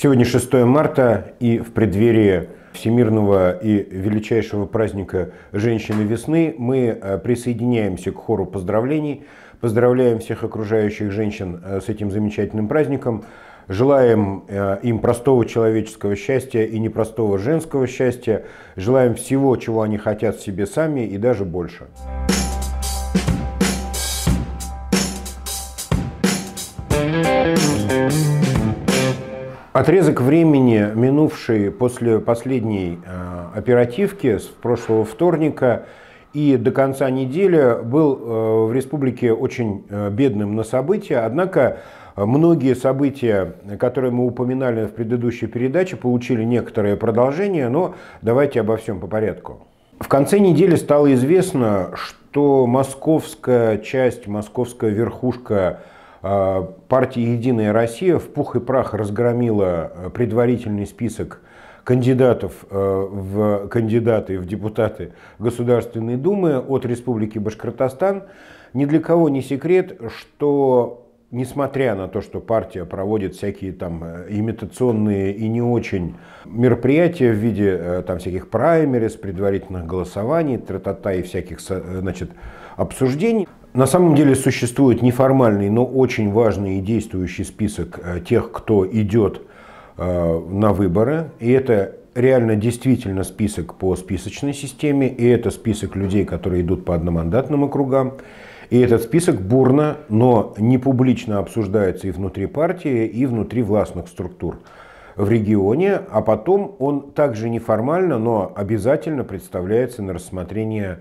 Сегодня 6 марта и в преддверии всемирного и величайшего праздника женщины весны мы э, присоединяемся к хору поздравлений – Поздравляем всех окружающих женщин э, с этим замечательным праздником. Желаем э, им простого человеческого счастья и непростого женского счастья. Желаем всего, чего они хотят себе сами и даже больше. Отрезок времени, минувший после последней э, оперативки с прошлого вторника, и до конца недели был э, в республике очень э, бедным на события, однако э, Многие события, которые мы упоминали в предыдущей передаче, получили некоторое продолжение, но давайте обо всем по порядку. В конце недели стало известно, что московская часть, московская верхушка партии «Единая Россия» в пух и прах разгромила предварительный список кандидатов э, в кандидаты в депутаты Государственной Думы от Республики Башкортостан. Ни для кого не секрет, что несмотря на то, что партия проводит всякие там э, имитационные и не очень мероприятия в виде э, там всяких праймерис, предварительных голосований, тра-та-та и всяких значит, обсуждений, на самом деле существует неформальный, но очень важный и действующий список тех, кто идет Э, на выборы, и это реально действительно список по списочной системе, и это список людей, которые идут по одномандатным округам. И этот список бурно, но не публично обсуждается и внутри партии, и внутри властных структур в регионе, а потом он также неформально, но обязательно представляется на рассмотрение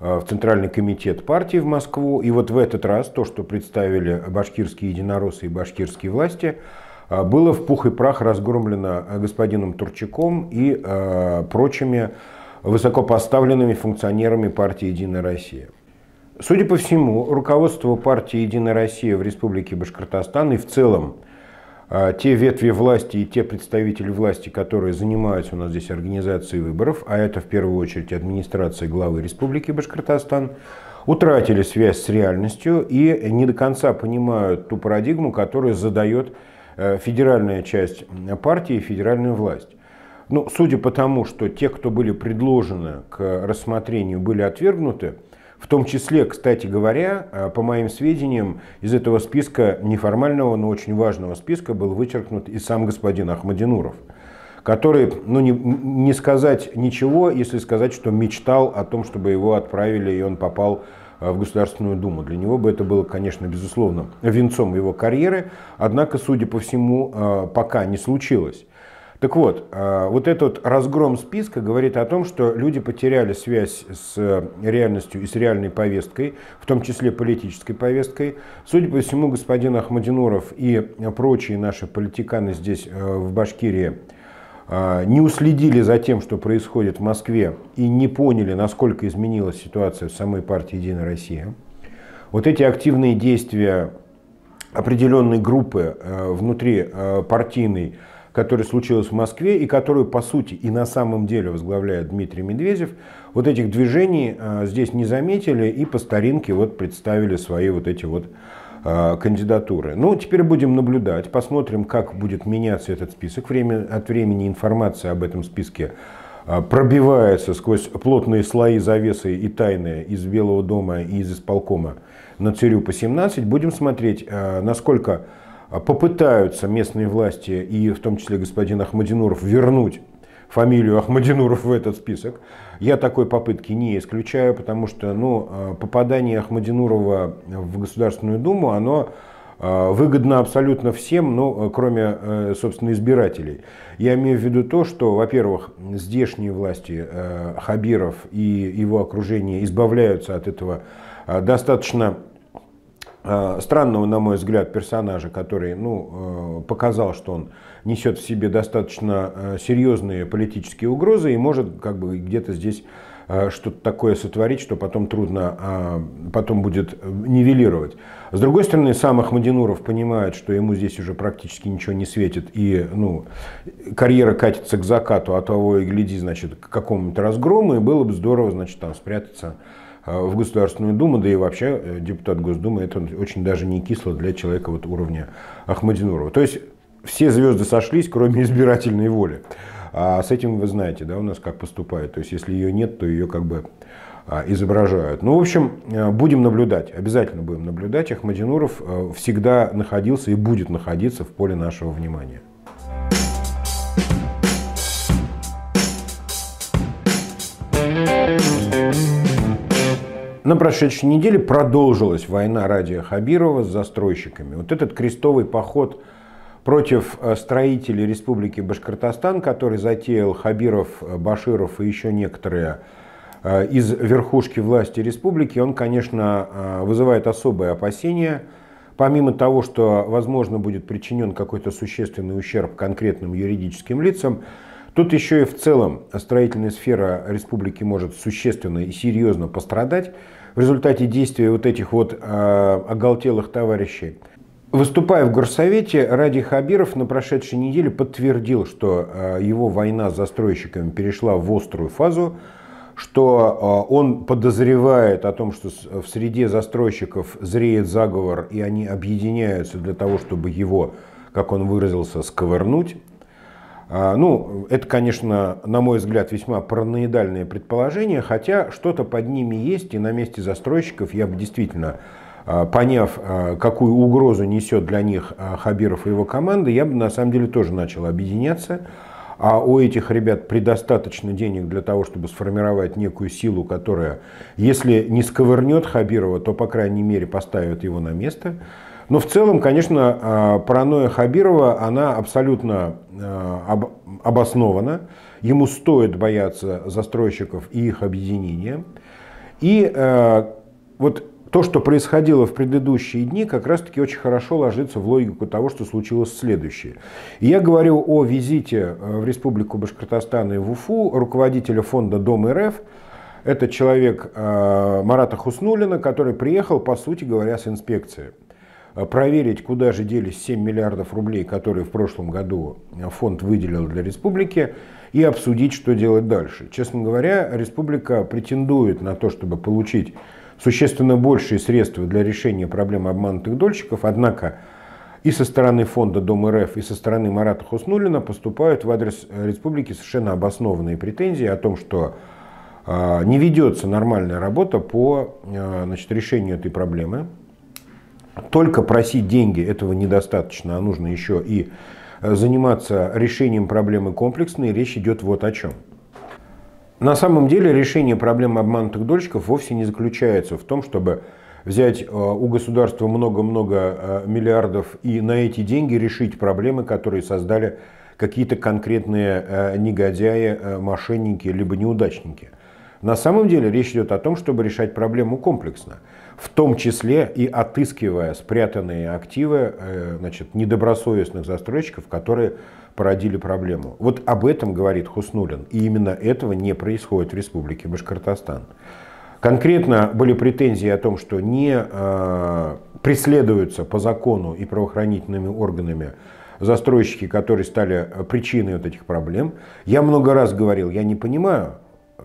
э, в Центральный комитет партии в Москву. И вот в этот раз то, что представили башкирские единороссы и башкирские власти – а, было в пух и прах разгромлено э, господином Турчаком и э, прочими высокопоставленными функционерами партии «Единая Россия». Судя по всему, руководство партии «Единая Россия» в Республике Башкортостан и в целом э, те ветви власти и те представители власти, которые занимаются у нас здесь организацией выборов, а это в первую очередь администрация главы Республики Башкортостан, утратили связь с реальностью и не до конца понимают ту парадигму, которая задает Э, федеральная часть партии и федеральную власть. Но ну, судя по тому, что те, кто были предложены к рассмотрению, были отвергнуты, в том числе, кстати говоря, э, по моим сведениям, из этого списка неформального, но очень важного списка был вычеркнут и сам господин Ахмадинуров, который, ну не, не сказать ничего, если сказать, что мечтал о том, чтобы его отправили, и он попал в Э, в Государственную Думу. Для него бы это было, конечно, безусловно, венцом его карьеры, однако, судя по всему, э, пока не случилось. Так вот, э, вот этот разгром списка говорит о том, что люди потеряли связь с реальностью и с реальной повесткой, в том числе политической повесткой. Судя по всему, господин Ахмадинуров и прочие наши политиканы здесь в Башкирии – а, не уследили за тем, что происходит в Москве, и не поняли, насколько изменилась ситуация в самой партии «Единая Россия». Вот эти активные действия определенной группы э, внутри э, партийной, которая случилась в Москве и которую, по сути, и на самом деле возглавляет Дмитрий Медведев, вот этих движений э, здесь не заметили и по старинке вот представили свои вот эти вот а, кандидатуры. Ну, теперь будем наблюдать, посмотрим, как будет меняться этот список. Время от времени информация об этом списке а, пробивается сквозь плотные слои завесы и тайны из Белого дома и из исполкома на по 17 Будем смотреть, а, насколько попытаются местные власти и в том числе господин Ахмадинуров вернуть фамилию Ахмадинуров в этот список. Я такой попытки не исключаю, потому что ну, э, попадание Ахмадинурова в Государственную Думу, оно э, выгодно абсолютно всем, ну, э, кроме, собственно, избирателей. Я имею в виду то, что, во-первых, здешние власти Хабиров и его окружение избавляются от этого достаточно странного, на мой взгляд, персонажа, который ну, показал, что он несет в себе достаточно э, серьезные политические угрозы и может как бы где-то здесь э, что-то такое сотворить, что потом трудно, а, потом будет э, нивелировать. С другой стороны, сам Ахмадинуров понимает, что ему здесь уже практически ничего не светит, и ну, карьера катится к закату, а того и гляди, значит, к какому-то разгрому, и было бы здорово, значит, там спрятаться в Государственную Думу, да и вообще депутат Госдумы, это очень даже не кисло для человека вот уровня Ахмадинурова. То есть все звезды сошлись, кроме избирательной воли. А с этим вы знаете, да, у нас как поступают. То есть, если ее нет, то ее как бы а, изображают. Ну, в общем, а, будем наблюдать, обязательно будем наблюдать. Ахмадинуров а, всегда находился и будет находиться в поле нашего внимания. На прошедшей неделе продолжилась война ради Хабирова с застройщиками. Вот этот крестовый поход – против э, строителей Республики Башкортостан, который затеял Хабиров, э, Баширов и еще некоторые э, из верхушки власти республики, он, конечно, вызывает особые опасения. Помимо того, что, возможно, будет причинен какой-то существенный ущерб конкретным юридическим лицам, тут еще и в целом строительная сфера республики может существенно и серьезно пострадать в результате действия вот этих вот э, оголтелых товарищей. Выступая в Горсовете, Ради Хабиров на прошедшей неделе подтвердил, что э, его война с застройщиками перешла в острую фазу, что э, он подозревает о том, что в среде застройщиков зреет заговор, и они объединяются для того, чтобы его, как он выразился, сковырнуть. А, ну, это, конечно, на мой взгляд, весьма параноидальное предположение, хотя что-то под ними есть, и на месте застройщиков я бы действительно а, поняв, а, какую угрозу несет для них а, Хабиров и его команда, я бы на самом деле тоже начал объединяться. А у этих ребят предостаточно денег для того, чтобы сформировать некую силу, которая, если не сковырнет Хабирова, то, по крайней мере, поставит его на место. Но в целом, конечно, паранойя Хабирова, она абсолютно обоснована. Ему стоит бояться застройщиков и их объединения. И вот то, что происходило в предыдущие дни, как раз-таки очень хорошо ложится в логику того, что случилось следующее. И я говорю о визите э, в Республику Башкортостан и в Уфу руководителя фонда «Дом РФ», это человек э, Марата Хуснулина, который приехал, по сути говоря, с инспекции э, проверить, куда же делись 7 миллиардов рублей, которые в прошлом году фонд выделил для республики, и обсудить, что делать дальше. Честно говоря, республика претендует на то, чтобы получить существенно большие средства для решения проблемы обманутых дольщиков, однако и со стороны фонда Дом РФ, и со стороны Марата Хуснулина поступают в адрес э, республики совершенно обоснованные претензии о том, что а, не ведется нормальная работа по э, значит, решению этой проблемы. Только просить деньги этого недостаточно, а нужно еще и э, заниматься решением проблемы комплексной. речь идет вот о чем – на самом деле решение проблемы обманутых дольщиков вовсе не заключается в том, чтобы взять э, у государства много-много э, миллиардов и на эти деньги решить проблемы, которые создали какие-то конкретные э, негодяи, мошенники либо неудачники. На самом деле речь идет о том, чтобы решать проблему комплексно, в том числе и отыскивая спрятанные активы значит, недобросовестных застройщиков, которые породили проблему. Вот об этом говорит Хуснулин. И именно этого не происходит в республике Башкортостан. Конкретно были претензии о том, что не э, преследуются по закону и правоохранительными органами застройщики, которые стали э, причиной вот этих проблем. Я много раз говорил, я не понимаю,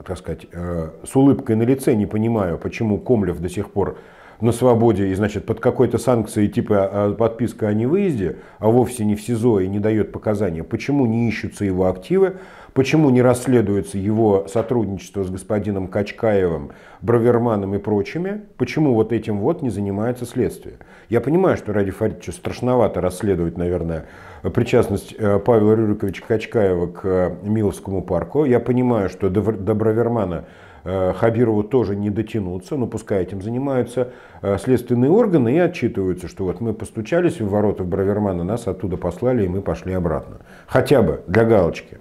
так сказать, э, с улыбкой на лице не понимаю, почему Комлев до сих пор на свободе и, значит, под какой-то санкцией типа а, подписка о невыезде, а вовсе не в СИЗО и не дает показания, почему не ищутся его активы, почему не расследуется его сотрудничество с господином Качкаевым, Браверманом и прочими, почему вот этим вот не занимается следствие. Я понимаю, что ради Фаридовича страшновато расследовать, наверное, причастность э, Павла Рюриковича Качкаева к э, Миловскому парку. Я понимаю, что до Бравермана Э, Хабирову тоже не дотянуться, но ну, пускай этим занимаются э, следственные органы и отчитываются, что вот мы постучались в ворота Бравермана, нас оттуда послали, и мы пошли обратно. Хотя бы для галочки.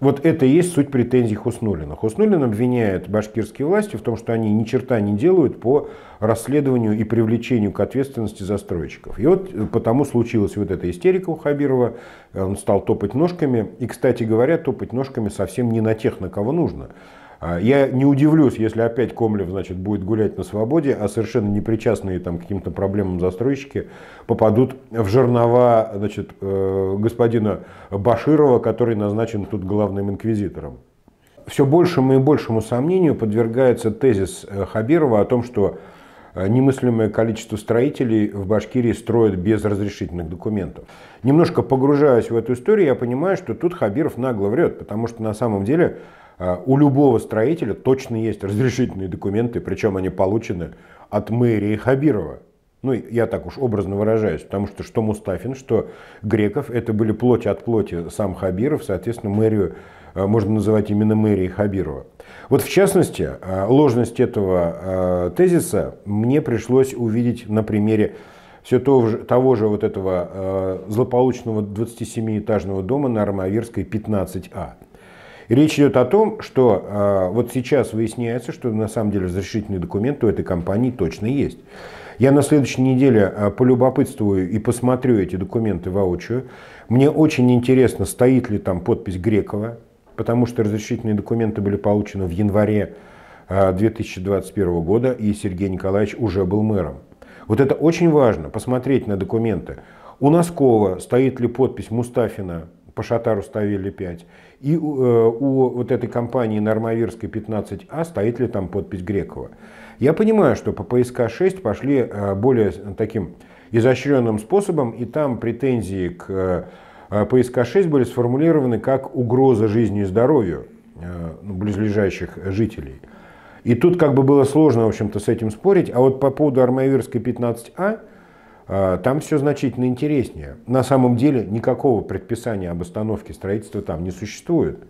Вот это и есть суть претензий Хуснулина. Хуснулин обвиняет башкирские власти в том, что они ни черта не делают по расследованию и привлечению к ответственности застройщиков. И вот э, потому случилась вот эта истерика у Хабирова, он стал топать ножками. И, кстати говоря, топать ножками совсем не на тех, на кого нужно. А, я не удивлюсь, если опять Комлев значит, будет гулять на свободе, а совершенно непричастные там, к каким-то проблемам застройщики попадут в жернова значит, э, господина Баширова, который назначен тут главным инквизитором. Все большему и большему сомнению подвергается тезис э, Хабирова о том, что э, немыслимое количество строителей в Башкирии строят без разрешительных документов. Немножко погружаясь в эту историю, я понимаю, что тут Хабиров нагло врет, потому что на самом деле а, у любого строителя точно есть разрешительные документы, причем они получены от мэрии Хабирова. Ну, я так уж образно выражаюсь, потому что что Мустафин, что Греков, это были плоти от плоти сам Хабиров, соответственно, мэрию а, можно называть именно мэрией Хабирова. Вот в частности, а, ложность этого тезиса мне пришлось увидеть на примере все того же, того же вот этого злополучного 27-этажного дома на Армавирской 15А речь идет о том, что э, вот сейчас выясняется, что на самом деле разрешительные документы у этой компании точно есть. Я на следующей неделе э, полюбопытствую и посмотрю эти документы воочию. Мне очень интересно, стоит ли там подпись Грекова, потому что разрешительные документы были получены в январе 2021 а, года, и Сергей Николаевич уже был мэром. Вот это очень важно, посмотреть на документы. У Носкова стоит ли подпись Мустафина по шатару ставили 5. И э, у э, вот этой компании Нормавирской 15А стоит ли там подпись Грекова. Я понимаю, что по пск 6 пошли э, более таким изощренным способом, и там претензии к э, э поиска 6 были сформулированы как угроза жизни и здоровью э, ну, близлежащих жителей. И тут как бы было сложно, в общем-то, с этим спорить. А вот по поводу Армавирской 15А, а, там все значительно интереснее. На самом деле никакого предписания об остановке строительства там не существует.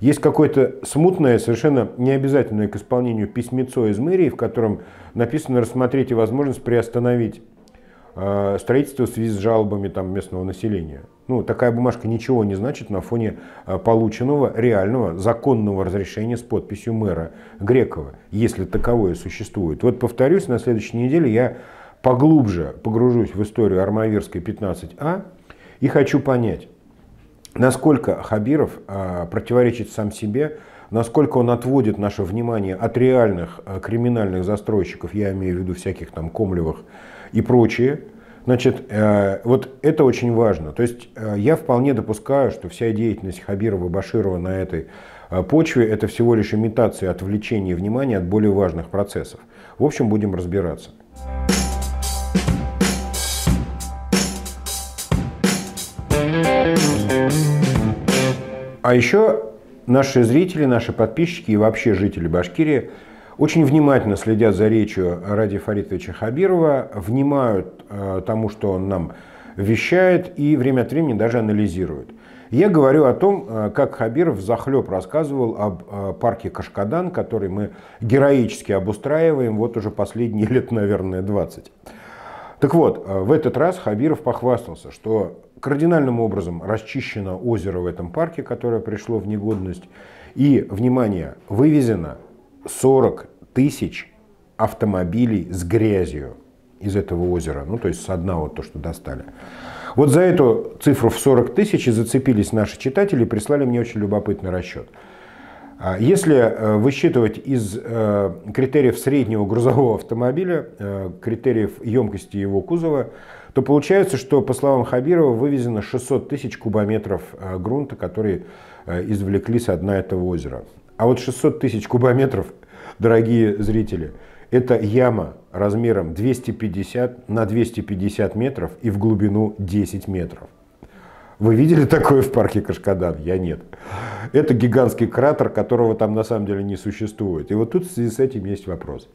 Есть какое-то смутное, совершенно необязательное к исполнению письмецо из мэрии, в котором написано рассмотреть возможность приостановить а, строительство в связи с жалобами там, местного населения». Ну, такая бумажка ничего не значит на фоне а, полученного реального законного разрешения с подписью мэра Грекова, если таковое существует. Вот повторюсь, на следующей неделе я поглубже погружусь в историю Армавирской 15А и хочу понять, насколько Хабиров а, противоречит сам себе, насколько он отводит наше внимание от реальных а, криминальных застройщиков, я имею в виду всяких там Комлевых и прочие, Значит, э, вот это очень важно. То есть э, я вполне допускаю, что вся деятельность Хабирова Баширова на этой а, почве – это всего лишь имитация отвлечения внимания от более важных процессов. В общем, будем разбираться. Thank а еще наши зрители, наши подписчики и вообще жители Башкирии очень внимательно следят за речью Ради Фаритовича Хабирова, внимают э, тому, что он нам вещает и время от времени даже анализируют. Я говорю о том, э, как Хабиров захлеб рассказывал об э, парке Кашкадан, который мы героически обустраиваем вот уже последние лет, наверное, 20. Так вот, э, в этот раз Хабиров похвастался, что кардинальным образом расчищено озеро в этом парке, которое пришло в негодность, и, внимание, вывезено 40 тысяч автомобилей с грязью из этого озера, ну то есть с дна вот то, что достали. Вот за эту цифру в 40 тысяч и зацепились наши читатели и прислали мне очень любопытный расчет – а если э, высчитывать из э, критериев среднего грузового автомобиля, э, критериев емкости его кузова, то получается, что, по словам Хабирова, вывезено 600 тысяч кубометров грунта, которые извлекли со дна этого озера. А вот 600 тысяч кубометров, дорогие зрители, это яма размером 250 на 250 метров и в глубину 10 метров. Вы видели такое в парке Кашкадан? Я нет. Это гигантский кратер, которого там на самом деле не существует. И вот тут в связи с этим есть вопрос.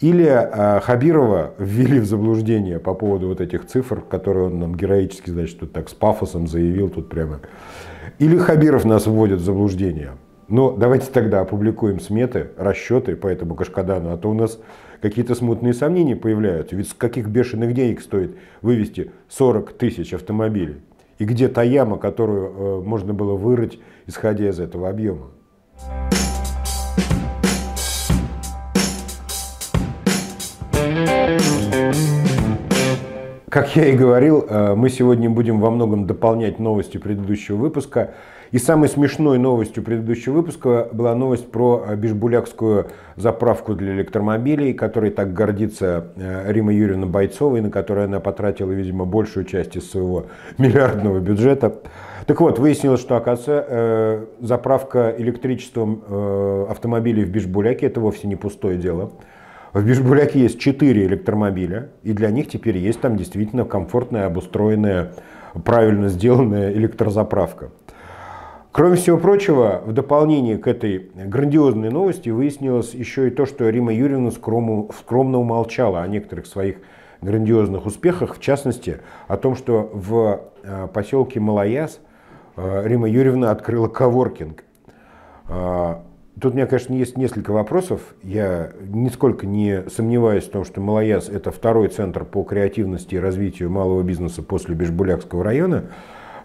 Или а, Хабирова ввели в заблуждение по поводу вот этих цифр, которые он нам героически, значит, тут так с пафосом заявил тут прямо. Или Хабиров нас вводит в заблуждение. Но ну, давайте тогда опубликуем сметы, расчеты по этому Кашкадану, а то у нас какие-то смутные сомнения появляются. Ведь с каких бешеных денег стоит вывести 40 тысяч автомобилей? И где та яма, которую э, можно было вырыть, исходя из этого объема? Как я и говорил, э, мы сегодня будем во многом дополнять новости предыдущего выпуска. И самой смешной новостью предыдущего выпуска была новость про э, бишбулякскую заправку для электромобилей, которой так гордится э, Рима Юрьевна Бойцова, и на которую она потратила, видимо, большую часть из своего миллиардного бюджета. Так вот, выяснилось, что, оказывается, э, заправка электричеством автомобилей в Бишбуляке – это вовсе не пустое дело. В Бишбуляке есть четыре электромобиля, и для них теперь есть там действительно комфортная, обустроенная, правильно сделанная электрозаправка. Кроме всего прочего, в дополнение к этой грандиозной новости выяснилось еще и то, что Рима Юрьевна скромно, скромно умолчала о некоторых своих грандиозных успехах, в частности, о том, что в э, поселке Малаяс э, Рима Юрьевна открыла коворкинг. Э, тут у меня, конечно, есть несколько вопросов. Я нисколько не сомневаюсь в том, что Малаяс – это второй центр по креативности и развитию малого бизнеса после Бешбулякского района.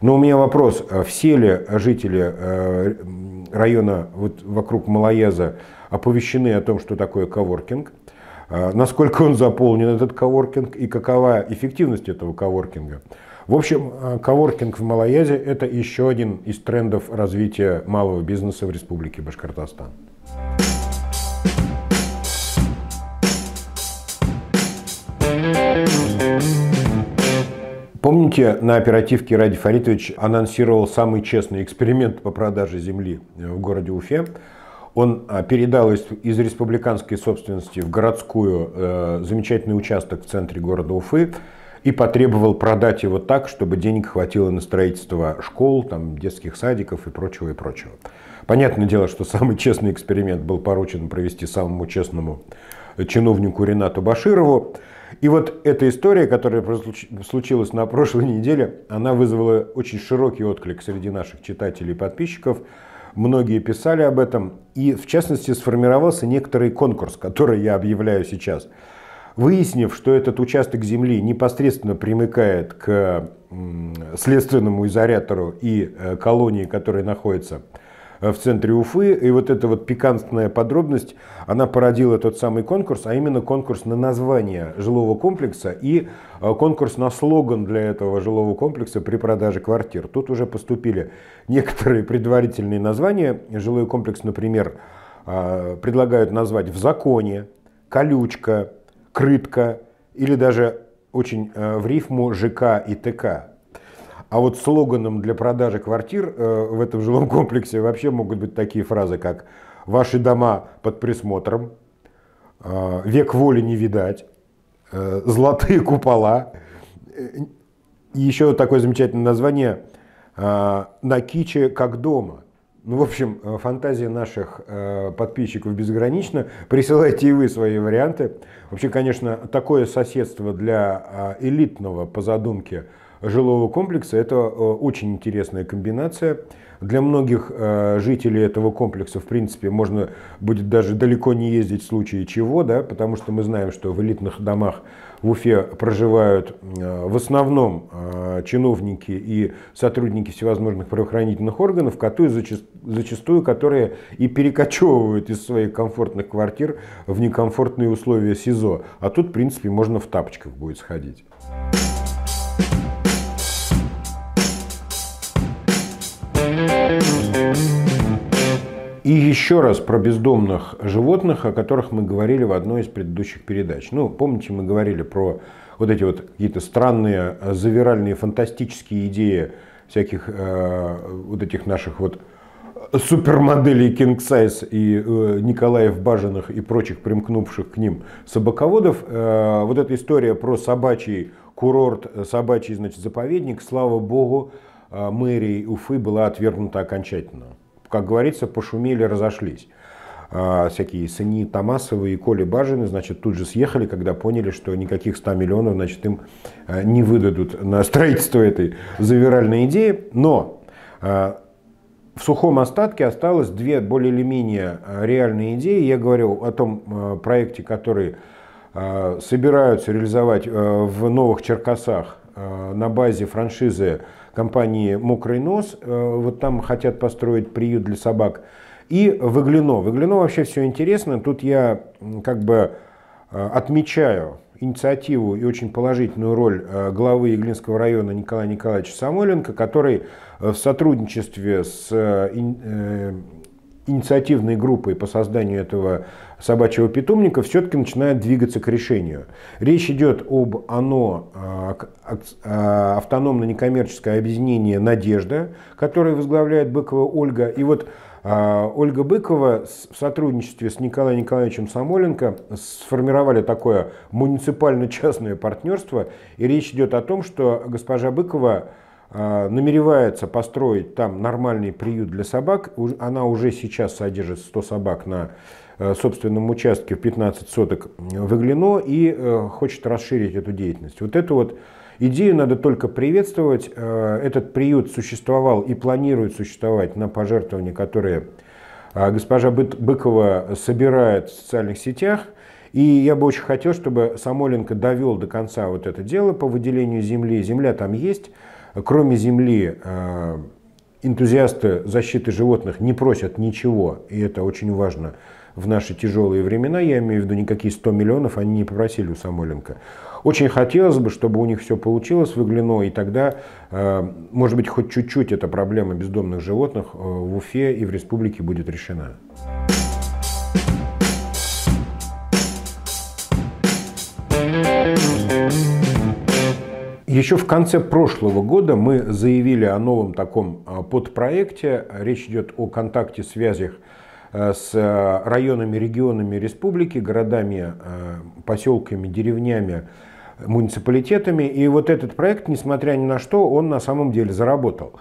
Но у меня вопрос, а все ли жители э, района вот вокруг Малояза оповещены о том, что такое коворкинг? А, насколько он заполнен, этот коворкинг, и какова эффективность этого коворкинга? В общем, э, коворкинг в Малоязе – это еще один из трендов развития малого бизнеса в Республике Башкортостан. Помните, на оперативке Ради Фаритович анонсировал самый честный эксперимент по продаже земли э, в городе Уфе. Он а, передал из, из республиканской собственности в городскую э, замечательный участок в центре города Уфы и потребовал продать его так, чтобы денег хватило на строительство школ, там, детских садиков и прочего, и прочего. Понятное дело, что самый честный эксперимент был поручен провести самому честному э, чиновнику Ренату Баширову. И вот эта история, которая случилась на прошлой неделе, она вызвала очень широкий отклик среди наших читателей и подписчиков. Многие писали об этом. И в частности сформировался некоторый конкурс, который я объявляю сейчас. Выяснив, что этот участок земли непосредственно примыкает к следственному изолятору и э, колонии, которая находится в в центре Уфы. И вот эта вот пикантная подробность, она породила тот самый конкурс, а именно конкурс на название жилого комплекса и э, конкурс на слоган для этого жилого комплекса при продаже квартир. Тут уже поступили некоторые предварительные названия. Жилой комплекс, например, э, предлагают назвать «В законе», «Колючка», «Крытка» или даже очень э, в рифму ЖК и ТК. А вот слоганом для продажи квартир э, в этом жилом комплексе вообще могут быть такие фразы, как «Ваши дома под присмотром», «Э, «Век воли не видать», э, «Золотые купола». И еще такое замечательное название «Э, «На киче как дома». Ну, в общем, фантазия наших подписчиков безгранична. Присылайте и вы свои варианты. Вообще, конечно, такое соседство для элитного по задумке – жилого комплекса. Это э, очень интересная комбинация. Для многих э, жителей этого комплекса, в принципе, можно будет даже далеко не ездить в случае чего, да, потому что мы знаем, что в элитных домах в Уфе проживают э, в основном чиновники и сотрудники всевозможных правоохранительных органов, которые зачастую которые и перекочевывают из своих комфортных квартир в некомфортные условия СИЗО. А тут, в принципе, можно в тапочках будет сходить. И еще раз про бездомных животных, о которых мы говорили в одной из предыдущих передач. Ну, помните, мы говорили про вот эти вот какие-то странные, э, завиральные, фантастические идеи всяких э, вот этих наших вот э, супермоделей King Size и э, Николаев Бажиных и прочих примкнувших к ним собаководов. Э, вот эта история про собачий курорт, э, собачий значит, заповедник, слава богу, э, мэрией Уфы была отвергнута окончательно как говорится, пошумели, разошлись. А, всякие Сани Томасовы и Коли Бажины, значит, тут же съехали, когда поняли, что никаких 100 миллионов, значит, им а, не выдадут на строительство этой завиральной идеи. Но а, в сухом остатке осталось две более или менее реальные идеи. Я говорил о том проекте, который собираются реализовать в Новых Черкасах на базе франшизы компании «Мокрый нос». Э, вот там хотят построить приют для собак. И Выглино. Выглино вообще все интересно. Тут я как бы э, отмечаю инициативу и очень положительную роль э, главы Иглинского района Николая Николаевича Самойленко, который в сотрудничестве с инициативные группы по созданию этого собачьего питомника все-таки начинают двигаться к решению. Речь идет об ОНО, а, а, автономно-некоммерческое объединение «Надежда», которое возглавляет Быкова Ольга. И вот а, Ольга Быкова в сотрудничестве с Николаем Николаевичем Самоленко сформировали такое муниципально-частное партнерство. И речь идет о том, что госпожа Быкова а, намеревается построить там нормальный приют для собак. Она уже сейчас содержит 100 собак на э, собственном участке в 15 соток в Иглино и э, хочет расширить эту деятельность. Вот эту вот идею надо только приветствовать. Э, этот приют существовал и планирует существовать на пожертвования, которые госпожа Быкова собирает в социальных сетях. И я бы очень хотел, чтобы Самоленко довел до конца вот это дело по выделению земли. Земля там есть кроме земли, э, энтузиасты защиты животных не просят ничего, и это очень важно в наши тяжелые времена, я имею в виду никакие 100 миллионов они не попросили у Самойленко. Очень хотелось бы, чтобы у них все получилось, выглянуло, и тогда, э, может быть, хоть чуть-чуть эта проблема бездомных животных э, в Уфе и в республике будет решена. Еще в конце прошлого года мы заявили о новом таком а, подпроекте. Речь идет о контакте, связях э, с э, районами, регионами республики, городами, э, поселками, деревнями, муниципалитетами. И вот этот проект, несмотря ни на что, он на самом деле заработал.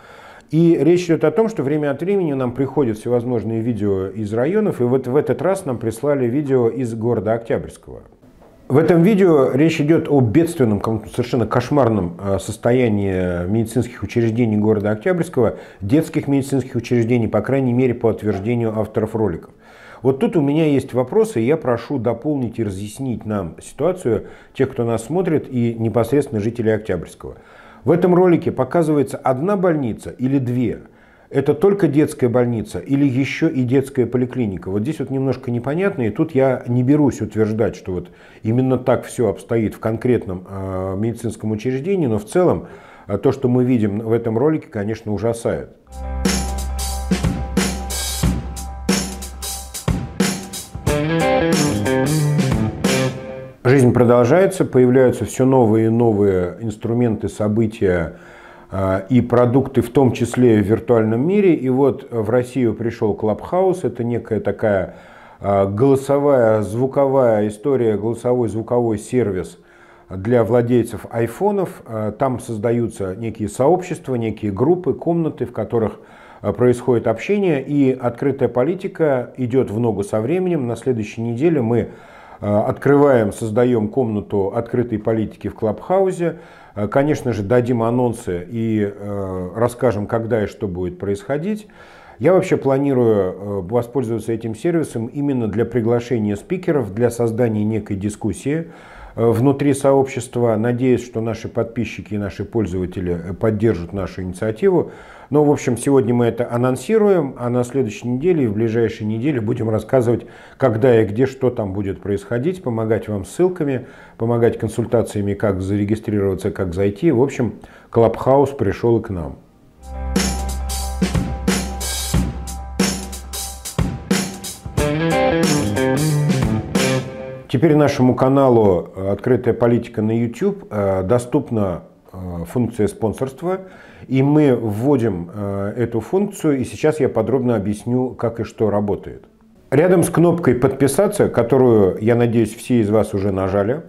И речь идет о том, что время от времени нам приходят всевозможные видео из районов, и вот в этот раз нам прислали видео из города Октябрьского. В этом видео речь идет о бедственном, совершенно кошмарном э, состоянии медицинских учреждений города Октябрьского, детских медицинских учреждений, по крайней мере, по утверждению авторов роликов. Вот тут у меня есть вопросы, и я прошу дополнить и разъяснить нам ситуацию тех, кто нас смотрит, и непосредственно жителей Октябрьского. В этом ролике показывается одна больница или две – это только детская больница или еще и детская поликлиника? Вот здесь вот немножко непонятно, и тут я не берусь утверждать, что вот именно так все обстоит в конкретном э, медицинском учреждении, но в целом э, то, что мы видим в этом ролике, конечно, ужасает. Жизнь продолжается, появляются все новые и новые инструменты, события, а, и продукты в том числе в виртуальном мире. И вот в Россию пришел Клабхаус, это некая такая а, голосовая, звуковая история, голосовой звуковой сервис для владельцев айфонов. А, там создаются некие сообщества, некие группы, комнаты, в которых происходит общение, и открытая политика идет в ногу со временем. На следующей неделе мы открываем, создаем комнату открытой политики в Клабхаузе. Э, конечно же, дадим анонсы и э, расскажем, когда и что будет происходить. Я вообще планирую э, воспользоваться этим сервисом именно для приглашения спикеров, для создания некой дискуссии. Э, внутри сообщества. Надеюсь, что наши подписчики и наши пользователи э, поддержат нашу инициативу. Но, ну, в общем, сегодня мы это анонсируем, а на следующей неделе и в ближайшей неделе будем рассказывать, когда и где, что там будет происходить, помогать вам ссылками, помогать консультациями, как зарегистрироваться, как зайти. В общем, Клабхаус пришел к нам. Thank you Теперь нашему каналу э, «Открытая политика» на YouTube э, доступна э, функция спонсорства, и мы вводим эту функцию, и сейчас я подробно объясню, как и что работает. Рядом с кнопкой «Подписаться», которую, я надеюсь, все из вас уже нажали,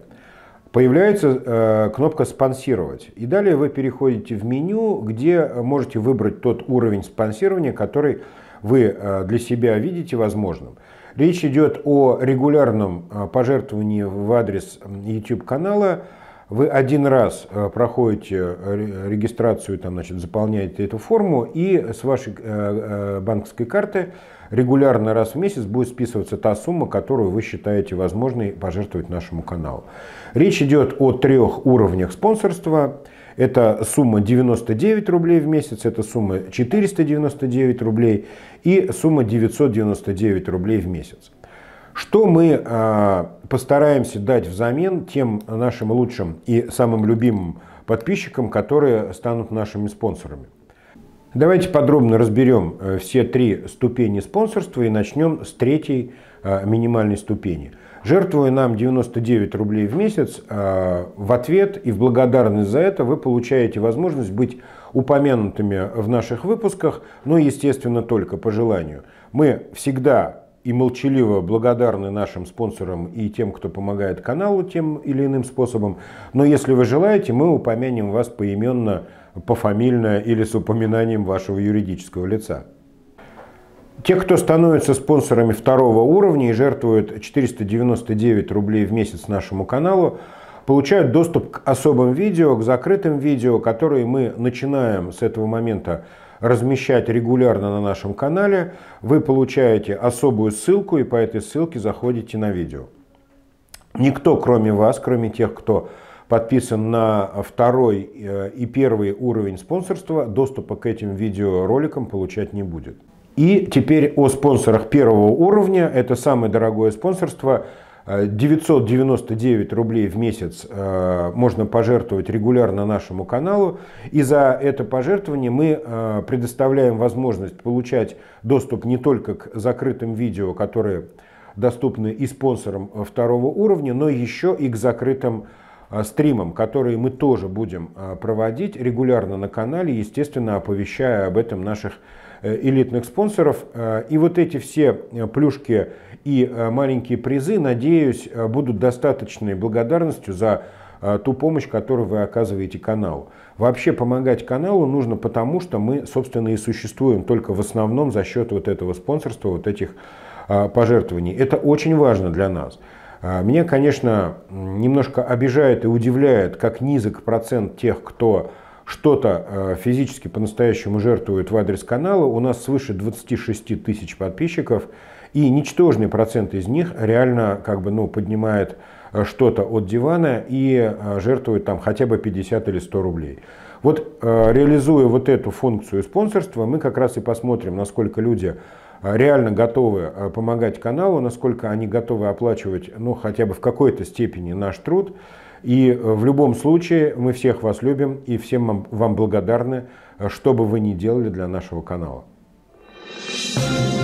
появляется кнопка «Спонсировать». И далее вы переходите в меню, где можете выбрать тот уровень спонсирования, который вы э, для себя видите возможным. Речь идет о регулярном э, пожертвовании в адрес YouTube-канала. Вы один раз э, проходите регистрацию, там, значит, заполняете эту форму, и с вашей банковской карты регулярно раз в месяц будет списываться та сумма, которую вы считаете возможной пожертвовать нашему каналу. Речь идет о трех уровнях спонсорства – это сумма 99 рублей в месяц, это сумма 499 рублей и сумма 999 рублей в месяц. Что мы а, постараемся дать взамен тем нашим лучшим и самым любимым подписчикам, которые станут нашими спонсорами? Давайте подробно разберем э, все три ступени спонсорства и начнем с третьей а, минимальной ступени – Жертвуя нам 99 рублей в месяц, а, в ответ и в благодарность за это вы получаете возможность быть упомянутыми в наших выпусках, но, ну естественно, только по желанию. Мы всегда и молчаливо благодарны нашим спонсорам и тем, кто помогает каналу тем или иным способом. Но если вы желаете, мы упомянем вас поименно, пофамильно или с упоминанием вашего юридического лица. Те, кто становится спонсорами второго уровня и жертвуют 499 рублей в месяц нашему каналу, получают доступ к особым видео, к закрытым видео, которые мы начинаем с этого момента размещать регулярно на нашем канале. Вы получаете особую ссылку и по этой ссылке заходите на видео. Никто, кроме вас, кроме тех, кто подписан на второй э, и первый уровень спонсорства, доступа к этим видеороликам получать не будет. И теперь о спонсорах первого уровня. Это самое дорогое спонсорство. 999 э, рублей в месяц э, можно пожертвовать регулярно нашему каналу. И за это пожертвование мы э, предоставляем возможность получать доступ не только к закрытым видео, которые доступны и спонсорам второго уровня, но еще и к закрытым стримам, которые мы тоже будем проводить регулярно на канале, естественно, оповещая об этом наших Э, элитных спонсоров. Э, и вот эти все э, плюшки и маленькие призы, надеюсь, будут достаточной благодарностью за ту помощь, которую вы оказываете каналу. Вообще помогать каналу нужно потому, что мы, собственно, и существуем только в основном за счет вот этого спонсорства, вот этих пожертвований. Это очень важно для нас. Меня, конечно, немножко обижает и удивляет, как низок процент тех, кто что-то э, физически по-настоящему жертвует в адрес канала. У нас свыше 26 тысяч подписчиков, и ничтожный процент из них реально как бы, ну, поднимает э, что-то от дивана и э, жертвует там хотя бы 50 или 100 рублей. Вот реализуя вот эту функцию спонсорства, мы как раз и посмотрим, насколько люди реально готовы помогать каналу, насколько они готовы оплачивать, ну, хотя бы в какой-то степени наш труд. И э, в любом случае мы всех вас любим и всем вам благодарны, э, что бы вы ни делали для нашего канала. Thank you